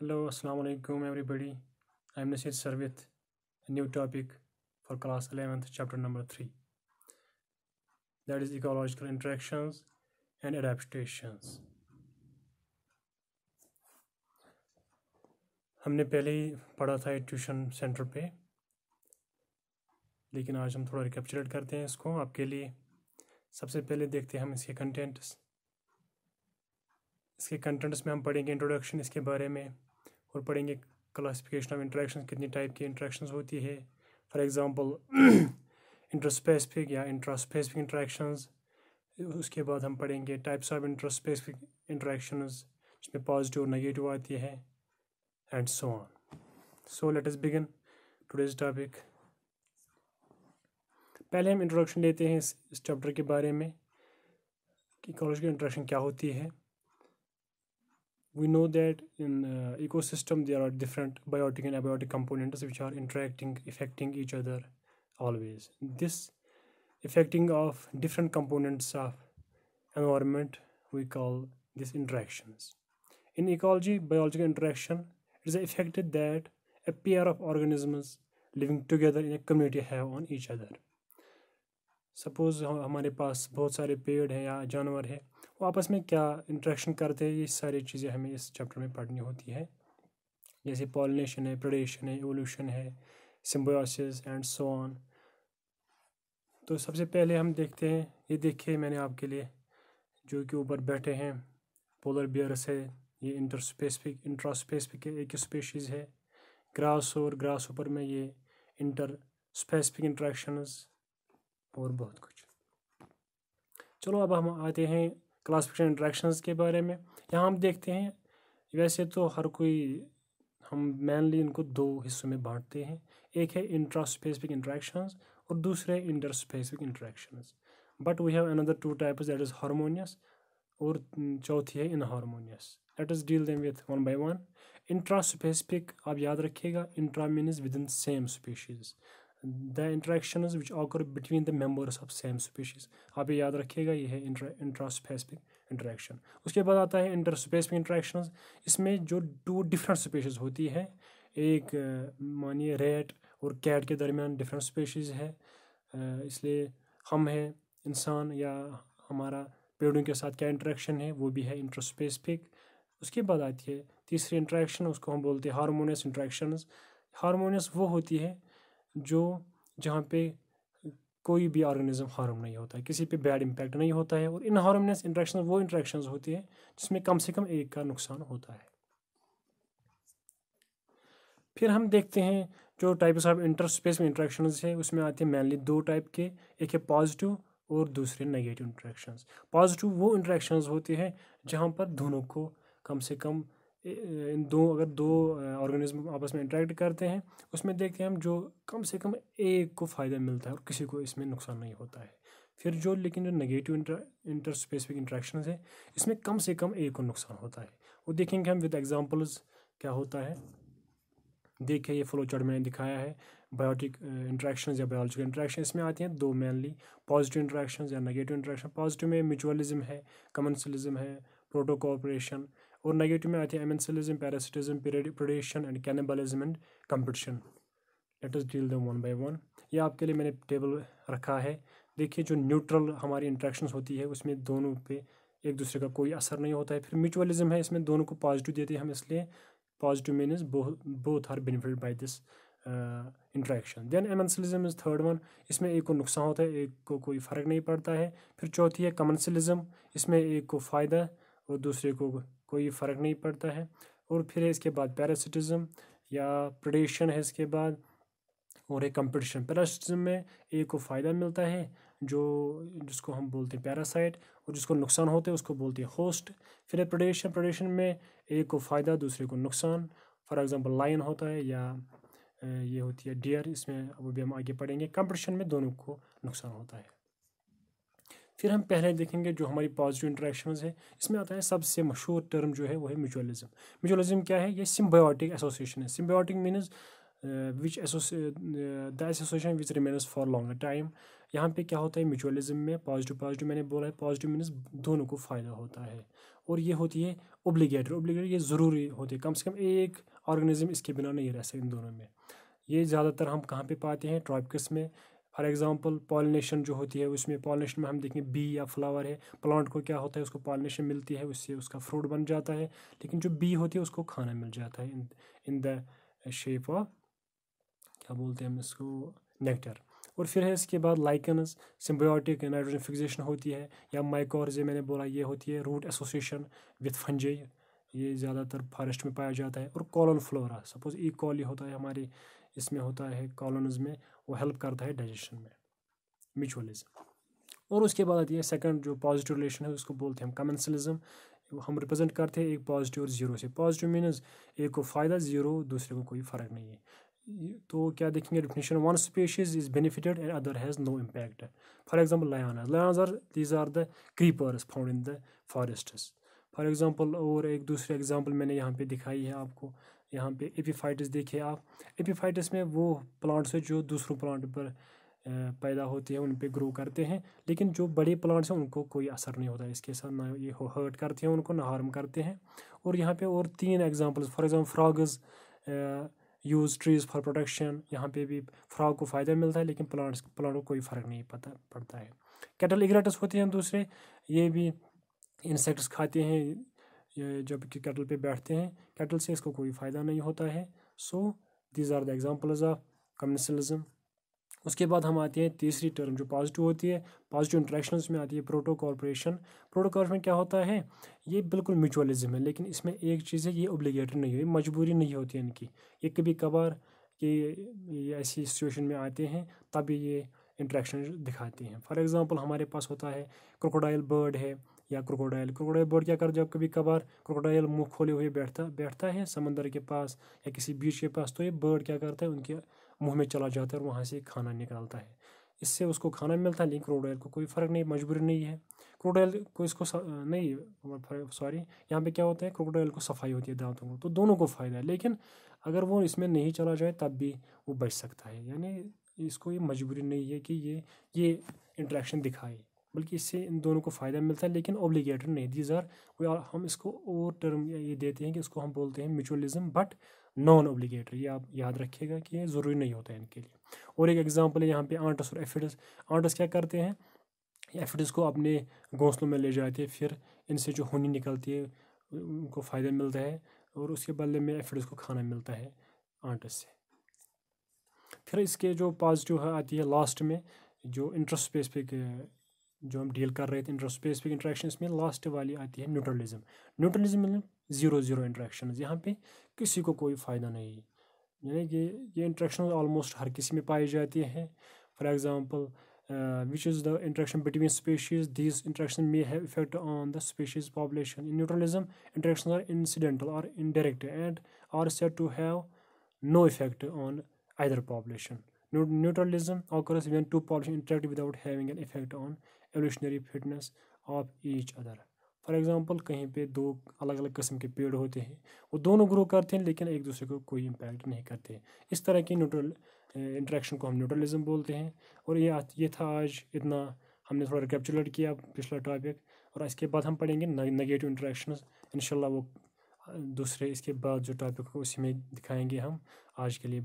Hello, Assalamu alaikum everybody. I am Nasir Sarvit, a new topic for class 11th, chapter number 3. That is ecological interactions and adaptations. हमने पहले ही पढ़ा था tuition centre पे लेकिन आज हम थोड़ा रिकैप्चरेट करते हैं इसको आपके लिए सबसे पहले देखते हैं हम इसके कंटेंट्स इसके कंटेंट्स में हम पढ़ेंगे इंट्रोडक्शन इसके बारे में और पढ़ेंगे क्लासिफिकेशन ऑफ इंट्रैक्शन कितनी टाइप की इंट्रैक्शन होती है फॉर एग्ज़ाम्पल इंट्रास्पेसिफिक या इंट्रास्पेसिफिक इंट्रैक्शन उसके बाद हम पढ़ेंगे टाइप्स ऑफ इंट्रोस्पेसिफिक इंट्रैक्शन जिसमें पॉजिटिव और नेगेटिव आती है and so on so let us begin today's topic पहले हम इंट्रोडक्शन लेते हैं इस, चैप्टर के बारे में कि कॉलेज की इंट्रोडक्शन क्या होती है we know that in uh, ecosystem there are different biotic and abiotic components which are interacting affecting each other always this affecting of different components of environment we call these interactions in ecology biological interaction is the effect that a pair of organisms living together in a community have on each other suppose uh, हमारे पास बहुत सारे पेड़ हैं या जानवर है वो आपस में क्या इंट्रैक्शन करते हैं ये सारी चीज़ें हमें इस चैप्टर में पढ़नी होती है जैसे पॉलिनेशन है प्रोडेशन है एवोल्यूशन है सिम्बोसिस एंड सो ऑन तो सबसे पहले हम देखते हैं ये देखिए मैंने आपके लिए जो कि ऊपर बैठे हैं पोलर बियर्स है ये इंटरस्पेसिफिक इंट्रास्पेसिफिक एक स्पेशीज़ है ग्रास और ग्रास ऊपर में ये इंटर स्पेसिफिक इंट्रैक्शन और बहुत कुछ चलो अब हम आते हैं क्लासिफिकेशन इंट्रैक्शंस के बारे में यहाँ हम देखते हैं वैसे तो हर कोई हम मेनली इनको दो हिस्सों में बांटते हैं एक है इंट्रा स्पेसिफिक इंट्रैक्शंस और दूसरे inter specific interactions but we have another two types that is harmonious और चौथी है inharmonious let is deal them with one by one intra specific आप याद रखिएगा intra means within same species the interaction which occur between the members of same species आप ये याद रखिएगा ये है इंट्रास्पेसिफिक इंट्रैक्शन उसके बाद आता है इंटरस्पेसिफिक इंट्रैक्शन इसमें जो टू डिफरेंट स्पीशीज़ होती है एक मानिए रेट और कैट के दरमियान डिफरेंट स्पेशीज़ है इसलिए हम हैं इंसान या हमारा पेड़ों के साथ क्या इंट्रैक्शन है वो भी है इंट्रोस्पेसिफिक उसके बाद आती है तीसरी इंट्रैक्शन उसको हम बोलते हैं हारमोनियस इंट्रैक्शन हारमोनियस वो होती है जो जहाँ पे कोई भी ऑर्गेनिज्म हार्म नहीं होता है किसी पे बैड इम्पैक्ट नहीं होता है और इन हार्मनेस इंट्रैक्शन वो इंट्रैक्शन होती है जिसमें कम से कम एक का नुकसान होता है फिर हम देखते हैं जो टाइप्स ऑफ इंटरस्पेस में इंट्रैक्शन है उसमें आते हैं मेनली दो टाइप के एक है पॉजिटिव और दूसरे नेगेटिव इंट्रैक्शन पॉजिटिव वो इंट्रैक्शन होते हैं जहाँ पर दोनों को कम से कम इन दो अगर दो ऑर्गेनिज्म आपस में इंटरेक्ट करते हैं उसमें देखें हम जो कम से कम एक को फ़ायदा मिलता है और किसी को इसमें नुकसान नहीं होता है फिर जो लेकिन जो negative inter inter specific interaction है इसमें कम से कम एक को नुकसान होता है वो देखेंगे हम विद एग्जाम्पल्स क्या होता है देखिए ये फ्लो चार्ट मैंने दिखाया है बायोटिक इंट्रैक्शन या बायोलॉजिकल इंट्रैक्शन इसमें आती हैं दो मेनली पॉजिटिव इंट्रैक्शन या नेगेटिव इंट्रैक्शन पॉजिटिव में म्यूचुअलिज्म है कमनसलिज्म है प्रोटोकॉपरेशन और नेगेटिव में आते हैं amensalism parasitism predation and cannibalism and competition let us deal them one by one ये आपके लिए मैंने टेबल रखा है देखिए जो न्यूट्रल हमारी इंट्रैक्शंस होती है उसमें दोनों पे एक दूसरे का कोई असर नहीं होता है फिर म्यूचुअलिज्म है इसमें दोनों को पॉजिटिव देते हैं हम इसलिए positive means both are benefit by this interaction then amensalism is third one इसमें एक को नुकसान होता है एक को कोई फ़र्क नहीं पड़ता है फिर चौथी है कमेंसलिज्म इसमें एक को फ़ायदा और दूसरे को कोई फ़र्क नहीं पड़ता है और फिर है इसके बाद पैरासिटिज़म या प्रडिशन है इसके बाद और एक कंपटीशन पैरासिटिज़म में एक को फ़ायदा मिलता है जो जिसको हम बोलते हैं पैरासाइट और जिसको नुकसान होते हैं उसको बोलते हैं होस्ट फिर प्रडेशन प्रडेशन में एक को फ़ायदा दूसरे को नुकसान फॉर एग्ज़ाम्पल लाइन होता है या ये होती है डियर इसमें अब भी हम आगे पढ़ेंगे कंपटीशन में दोनों को नुकसान होता है फिर हम पहले देखेंगे जो हमारी पॉजिटिव इंट्रैक्शन है इसमें आता है सबसे मशहूर टर्म जो है वो है म्यूचुअलिज्म म्यूचुअलिज्म क्या है ये सिम्बायोटिक एसोसिएशन है symbiotic means which the association which remains for long time यहाँ पे क्या होता है म्यूचुअलिज्म में पॉजिटिव पॉजिटिव मैंने बोला है पॉजिटिव मीनस दोनों को फ़ायदा होता है और ये होती है ओब्लीगेटर ओब्लीगेटर ये ज़रूरी होती है कम से कम एक ऑर्गेनिज्म इसके बिना नहीं रह सकते इन दोनों में ये ज़्यादातर हम कहाँ पे पाते हैं ट्रॉपिक्स में फॉर एग्जांपल पॉलिनेशन जो होती है उसमें पॉलिनेशन में हम देखें बी या फ्लावर है प्लांट को क्या होता है उसको पॉलिनेशन मिलती है उससे उसका फ्रूट बन जाता है लेकिन जो बी होती है उसको खाना मिल जाता है इन द शेप ऑफ क्या बोलते हैं हम इसको नेक्टर और फिर है इसके बाद लाइकनस सिम्बायोटिक नाइट्रोजन फिक्सेशन होती है या माइकोरजे मैंने बोला ये होती है रूट एसोसिएशन विथ फंजे ये ज़्यादातर फॉरेस्ट में पाया जाता है और colon flora suppose E coli होता है हमारे इसमें होता है कॉलोनज में वो हेल्प करता है डाइजेशन में म्यूचुअलिज्म और उसके बाद आती है सेकंड जो पॉजिटिव रिलेशन है उसको बोलते हैं कमेंसलिज्म हम रिप्रेजेंट करते हैं एक पॉजिटिव और ज़ीरो से पॉजिटिव मीनस एक को फ़ायदा ज़ीरो दूसरे को कोई फ़र्क नहीं है तो क्या देखेंगे definition one species is benefited and other has no impact for example lianas lianas are these are the creepers found in the forests for example और एक दूसरे एग्ज़ाम्पल मैंने यहाँ पे दिखाई है आपको यहाँ पे एपीफाइटिस देखिए आप एपीफाइटिस में वो प्लांट्स हैं जो दूसरों प्लांट पर पैदा होते हैं उन पर ग्रो करते हैं लेकिन जो बड़े प्लांट्स हैं उनको कोई असर नहीं होता इसके साथ ना ये हर्ट करते हैं उनको ना हार्म करते हैं और यहाँ पे और तीन examples for example frogs use trees for protection यहाँ पे भी फ्रॉग को फ़ायदा मिलता है लेकिन प्लांट्स प्लांट को कोई फ़र्क नहीं पता पड़ता है कैटल इग्रेटस होते हैं दूसरे ये भी इंसेक्ट्स खाते हैं जबकि कैटल पे बैठते हैं कैटल से इसको कोई फ़ायदा नहीं होता है so these are the examples of commensalism उसके बाद हम आते हैं तीसरी टर्म जो पॉजिटिव होती है पॉजिटिव इंट्रैक्शन में आती है प्रोटो कॉरपोरेशन प्रोटो कॉरपोरेशन क्या होता है ये बिल्कुल म्यूचुअलिज्म है लेकिन इसमें एक चीज़ है ये ओब्लीगेटरी नहीं होती मजबूरी नहीं होती इनकी ये कभी कभार ये ये ऐसी सिचुएशन में आते हैं तब ये इंट्रैक्शन दिखाती हैं फॉर एग्ज़ाम्पल हमारे पास होता है क्रोकोडाइल बर्ड है या क्रोकोडाइल क्रोकोडाइल बर्ड क्या कर जब कभी कभार क्रोकोडाइल मुँह खोले हुए बैठता बैठता है समंदर के पास या किसी बीच के पास तो ये बर्ड क्या करता है उनके मुँह में चला जाता है और वहाँ से खाना निकालता है इससे उसको खाना मिलता है लेकिन क्रोकोडाइल को कोई फ़र्क नहीं मजबूरी नहीं है क्रोकोडाइल को इसको नहीं सॉरी यहाँ पे क्या होता है क्रोकोडाइल को सफाई होती है दांतों को तो दोनों को फ़ायदा है लेकिन अगर वो इसमें नहीं चला जाए तब भी वो बच सकता है यानी इसको ये मजबूरी नहीं है कि ये ये इंट्रैक्शन दिखाए बल्कि इससे इन दोनों को फ़ायदा मिलता है लेकिन ओब्लीगेटर नहीं दीज आर वी आर हम इसको और टर्म ये देते हैं कि इसको हम बोलते हैं म्यूचुअलिज्म बट नॉन ओब्लीगेटरी ये आप याद रखिएगा कि ये ज़रूरी नहीं होता है इनके लिए और एक एग्जाम्पल है यहाँ पे आंटस और एफिडस आंटस क्या करते हैं एफिडस को अपने घोंसलों में ले जाते हैं फिर इनसे जो होनी निकलती है उनको फ़ायदा मिलता है और उसके बदले में एफिडस को खाना मिलता है आंटस से फिर इसके जो पॉजिटिव आती है लास्ट में जो इंटरेस्ट स्पेसिफिक जो हम डील कर रहे थे इंट्रोस्पेसिफिक इंट्रैक्शन में लास्ट वाली आती है न्यूट्रलिज्म न्यूट्रलिज्म मतलब ज़ीरो ज़ीरो इंट्रैक्शन यहाँ पे किसी को कोई फ़ायदा नहीं है यानी कि ये इंट्रैक्शन ऑलमोस्ट हर किसी में पाई जाती है for example which is the interaction between species this interaction may have effect on the species population in neutralism interaction are incidental और indirect and are said to have no effect on either population neutralism occurs when interact without having an having on evolutionary fitness of each other for example कहीं पे दो अलग अलग किस्म के पेड़ होते हैं वो दोनों ग्रो करते हैं लेकिन एक दूसरे को कोई इम्पैक्ट नहीं करते इस तरह की न्यूट्रल इंट्रैक्शन eh, को हम न्यूट्रलिज्म बोलते हैं और ये ये था आज इतना हमने थोड़ा रिकेपचुलेट किया पिछला टॉपिक और इसके बाद हम पढ़ेंगे नेगेटिव इंट्रैक्शन इन वो दूसरे इसके बाद जो टॉपिक हो उसी में दिखाएंगे हम आज के लिए